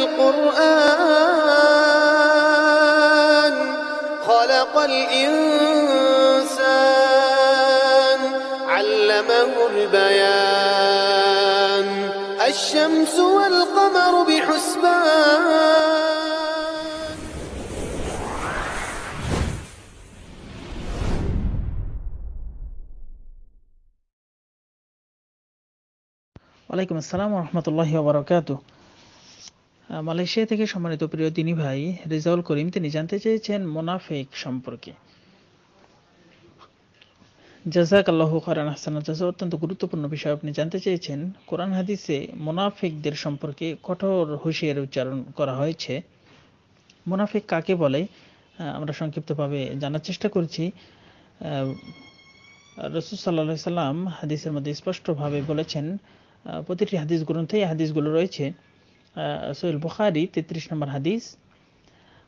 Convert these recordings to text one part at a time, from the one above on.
القرآن خلق الإنسان علمه البيان الشمس والقمر بحسبان وعليكم السلام ورحمة الله وبركاته Malaysia থেকে সম্মানিত প্রিয় তিনি ভাই রেজাউল করিম তিনি জানতে চেয়েছেন মোনাফেক সম্পর্কে জাজাক আল্লাহ খরান হাসান জাজা অত্যন্ত গুরুত্বপূর্ণ বিষয় আপনি জানতে চেয়েছেন কোরআন হাদিসে মোনাফেকদের সম্পর্কে কঠোর হুঁশিয়ার উচ্চারণ করা হয়েছে মোনাফেক কাকে বলে আমরা সংক্ষিপ্তভাবে জানার চেষ্টা করছি রসুল সাল্লাহ সাল্লাম হাদিসের মধ্যে স্পষ্টভাবে বলেছেন প্রতিটি হাদিস গ্রন্থেই হাদিসগুলো রয়েছে সৈল বুখারি তেত্রিশ নম্বর হাদিস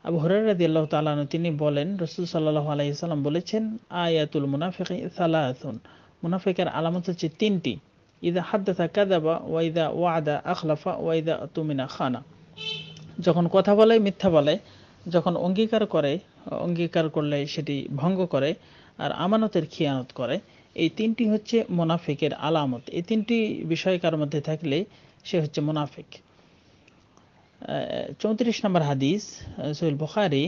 আবু হরার আল্লাহ তালানু তিনি বলেন রসুল সাল্লাহ আলাইসাল্লাম বলেছেন আয়াতুল মুনাফিকি সালাহুন মুনাফিকের আলামত হচ্ছে তিনটি ইদা হাদ্দাথা কাদাবা ওয়াইদা ওয়াদা আখলাফা ওয়াইদা তুমিনা খানা যখন কথা বলে মিথ্যা বলে যখন অঙ্গীকার করে অঙ্গীকার করলে সেটি ভঙ্গ করে আর আমানতের খিয়ানত করে এই তিনটি হচ্ছে মোনাফিকের আলামত এই তিনটি বিষয় কার মধ্যে থাকলে সে হচ্ছে মোনাফিক চৌত্রিশ নম্বর হাদিস সৈল বুখারি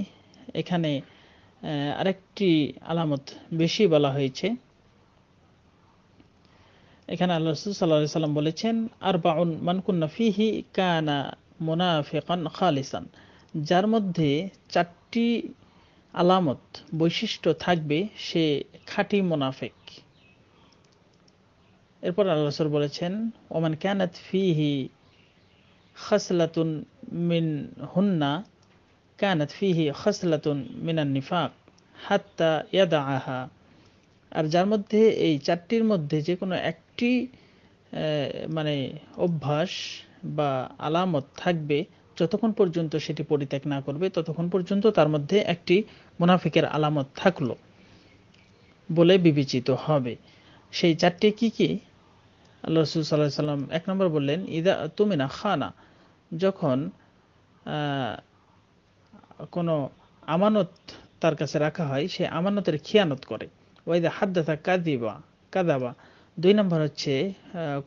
এখানে আরেকটি আলামত বেশি বলা হয়েছে এখানে আল্লাহ রসুল সাল্লাহ সাল্লাম বলেছেন আর বাউন মানকুন্না ফিহি কানা মোনাফেকান খালিসান যার মধ্যে চারটি আলামত বৈশিষ্ট্য থাকবে সে খাটি মোনাফেক এরপর আল্লাহ রসুল বলেছেন ওমান ক্যানাত ফিহি খসলাতুন মিন হুন্না কানত ফিহি খসলাতুন মিনান নিফাক হাত্তা ইয়াদা আহা আর যার মধ্যে এই চারটির মধ্যে যে কোনো একটি মানে অভ্যাস বা আলামত থাকবে যতক্ষণ পর্যন্ত সেটি পরিত্যাগ না করবে ততক্ষণ পর্যন্ত তার মধ্যে একটি মুনাফিকের আলামত থাকল বলে বিবেচিত হবে সেই চারটি কি কি আল্লাহ রসুল সাল্লাহ সাল্লাম এক নম্বর বললেন ইদা তুমিনা খানা যখন কোনো আমানত তার কাছে রাখা হয় সে আমানতের খিয়ানত করে ওয়াইদা হাদ্দাথা কাদিবা কাদাবা দুই নম্বর হচ্ছে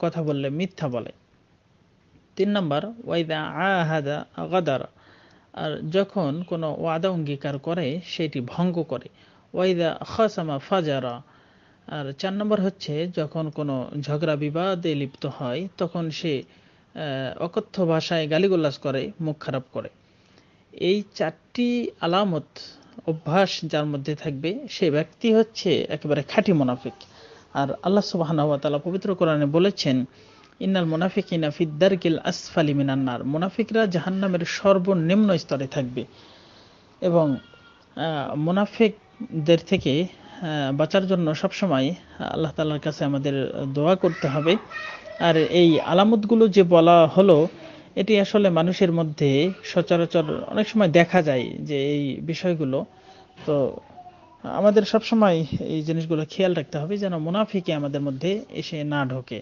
কথা বললে মিথ্যা বলে তিন নম্বর ওয়াইদা আহাদা গাদার আর যখন কোনো ওয়াদা অঙ্গীকার করে সেটি ভঙ্গ করে ওয়াইদা খসামা ফাজারা আর চার নম্বর হচ্ছে যখন কোনো ঝগড়া বিবাদে লিপ্ত হয় তখন সে অকথ্য ভাষায় গালিগোলাজ করে মুখ খারাপ করে এই চারটি আলামত অভ্যাস যার মধ্যে থাকবে সে ব্যক্তি হচ্ছে একেবারে খাঁটি মোনাফিক আর আল্লাহ সুবাহানতালা পবিত্র কোরআনে বলেছেন ইন্নাল মোনাফিক ইনা গিল আসফালি মিনান্নার মোনাফিকরা জাহান্নামের সর্বনিম্ন স্তরে থাকবে এবং মোনাফিকদের থেকে বাঁচার জন্য সবসময় আল্লাহ তালার কাছে আমাদের দোয়া করতে হবে আর এই আলামতগুলো যে বলা হলো এটি আসলে মানুষের মধ্যে সচরাচর অনেক সময় দেখা যায় যে এই বিষয়গুলো তো আমাদের সবসময় এই জিনিসগুলো খেয়াল রাখতে হবে যেন মুনাফিকে আমাদের মধ্যে এসে না ঢোকে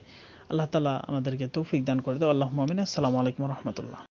আল্লাহ তালা আমাদেরকে তৌফিক দান করে দেয় আল্লাহ মামিন আসসালামু আলাইকুম রহমতুল্লাহ